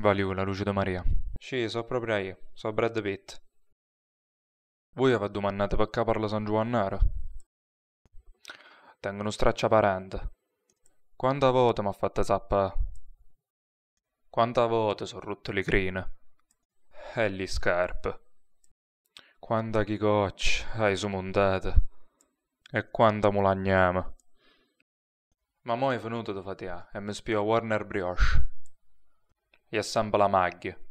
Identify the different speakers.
Speaker 1: valiu la luce di Maria.
Speaker 2: Sì, so proprio io, so Brad Pitt.
Speaker 1: Voi avete domandato perché parla San Giovannaro? Tengo uno straccia parente. Quanta volte mi ha fatto sappa? Quanta volte sono rotte le crine? E gli scarpe. Quanta chicocci hai sumontate. E quanta mulagname. Ma mo' è venuto da fatia e mi spio Warner Brioche e assamblamaglie.